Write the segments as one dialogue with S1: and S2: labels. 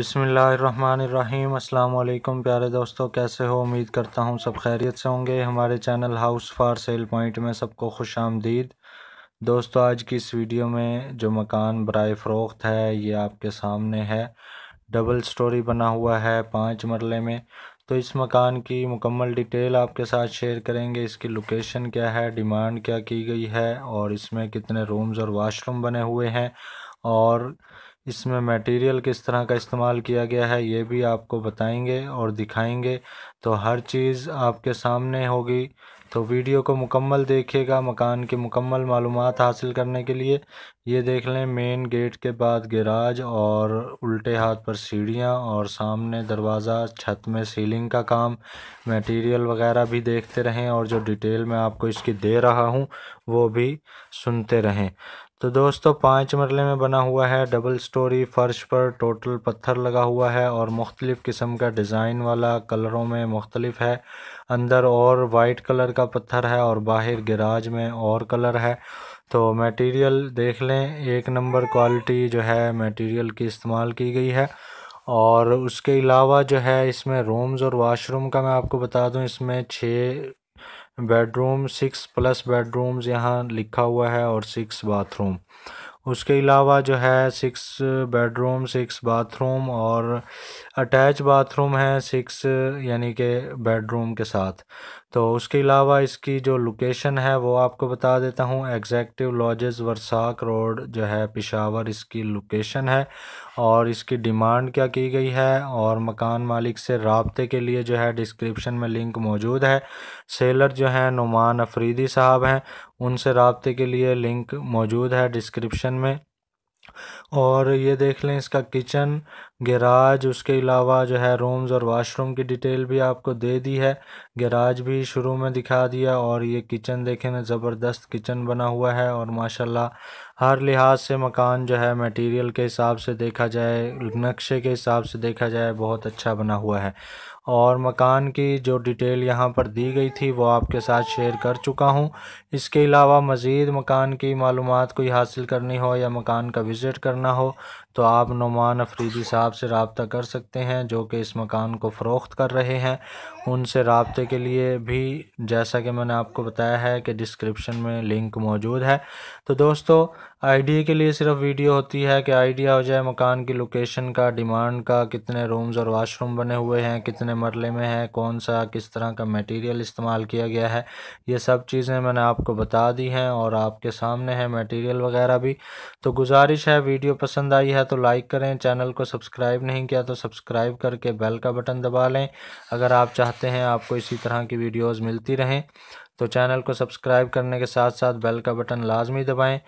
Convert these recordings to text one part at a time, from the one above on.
S1: अस्सलाम वालेकुम प्यारे दोस्तों कैसे हो उम्मीद करता हूँ सब खैरियत से होंगे हमारे channel house for sale point में सबको खुश आमदीद दोस्तों आज की इस वीडियो में जो मकान बरए फ़रोख्त है ये आपके सामने है डबल स्टोरी बना हुआ है पाँच मरले में तो इस मकान की मुकम्मल डिटेल आपके साथ शेयर करेंगे इसकी लोकेशन क्या है डिमांड क्या की गई है और इसमें कितने रूम्स और वाशरूम बने हुए हैं और इसमें मटेरियल किस तरह का इस्तेमाल किया गया है ये भी आपको बताएंगे और दिखाएंगे तो हर चीज़ आपके सामने होगी तो वीडियो को मुकम्मल देखिएगा मकान की मुकम्मल मालूम हासिल करने के लिए ये देख लें मेन गेट के बाद गैराज और उल्टे हाथ पर सीढ़ियाँ और सामने दरवाज़ा छत में सीलिंग का काम मटेरियल वगैरह भी देखते रहें और जो डिटेल मैं आपको इसकी दे रहा हूँ वो भी सुनते रहें तो दोस्तों पाँच मरले में बना हुआ है डबल स्टोरी फर्श पर टोटल पत्थर लगा हुआ है और मुख्तलिफ़ किस्म का डिज़ाइन वाला कलरों में मुख्तलिफ है अंदर और वाइट कलर का पत्थर है और बाहर गराज में और कलर है तो मटेरियल देख लें एक नंबर क्वालिटी जो है मटेरियल की इस्तेमाल की गई है और उसके अलावा जो है इसमें रूम्स और वाशरूम का मैं आपको बता दूं इसमें छः बेडरूम सिक्स प्लस बेडरूम्स यहाँ लिखा हुआ है और सिक्स बाथरूम उसके अलावा जो है सिक्स बेडरूम सिक्स बाथरूम और अटैच बाथरूम है सिक्स यानी कि बेडरूम के साथ तो उसके अलावा इसकी जो लोकेशन है वो आपको बता देता हूँ एग्जैक्टिव लॉजेस वर्साक रोड जो है पिशावर इसकी लोकेशन है और इसकी डिमांड क्या की गई है और मकान मालिक से रबते के लिए जो है डिस्क्रिप्शन में लिंक मौजूद है सेलर जो है नुमान अफरीदी साहब हैं उनसे रबते के लिए लिंक मौजूद है डिस्क्रिप्शन में और ये देख लें इसका किचन गैराज उसके अलावा जो है रूम्स और वाशरूम की डिटेल भी आपको दे दी है गैराज भी शुरू में दिखा दिया और ये किचन देखें ना ज़बरदस्त किचन बना हुआ है और माशाल्लाह हर लिहाज से मकान जो है मटेरियल के हिसाब से देखा जाए नक्शे के हिसाब से देखा जाए बहुत अच्छा बना हुआ है और मकान की जो डिटेल यहाँ पर दी गई थी वो आपके साथ शेयर कर चुका हूँ इसके अलावा मज़ीद मकान की मालूम कोई हासिल करनी हो या मकान का विज़िट करना हो तो आप नुमान अफरीदी साहब साहब से रबता कर सकते हैं जो कि इस मकान को फ़रोख्त कर रहे हैं उनसे रबते के लिए भी जैसा कि मैंने आपको बताया है कि डिस्क्रिप्शन में लिंक मौजूद है तो दोस्तों आइडिया के लिए सिर्फ वीडियो होती है कि आइडिया हो जाए मकान की लोकेशन का डिमांड का कितने रूम्स और वाशरूम बने हुए हैं कितने मरले में हैं कौन सा किस तरह का मटेरियल इस्तेमाल किया गया है ये सब चीज़ें मैंने आपको बता दी हैं और आपके सामने है मटेरियल वगैरह भी तो गुजारिश है वीडियो पसंद आई है तो लाइक करें चैनल को सब्सक्राइब नहीं किया तो सब्सक्राइब करके बेल का बटन दबा लें अगर आप चाहते हैं आपको इसी तरह की वीडियोज़ मिलती रहें तो चैनल को सब्सक्राइब करने के साथ साथ बेल का बटन लाजमी दबाएँ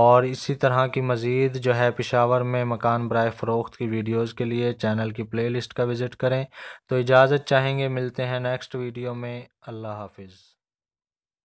S1: और इसी तरह की मज़ीद जो है पिशावर में मकान ब्राय फ़रोख्त की वीडियोज़ के लिए चैनल की प्ले लिस्ट का विज़िट करें तो इजाज़त चाहेंगे मिलते हैं नेक्स्ट वीडियो में अल्लाह हाफिज़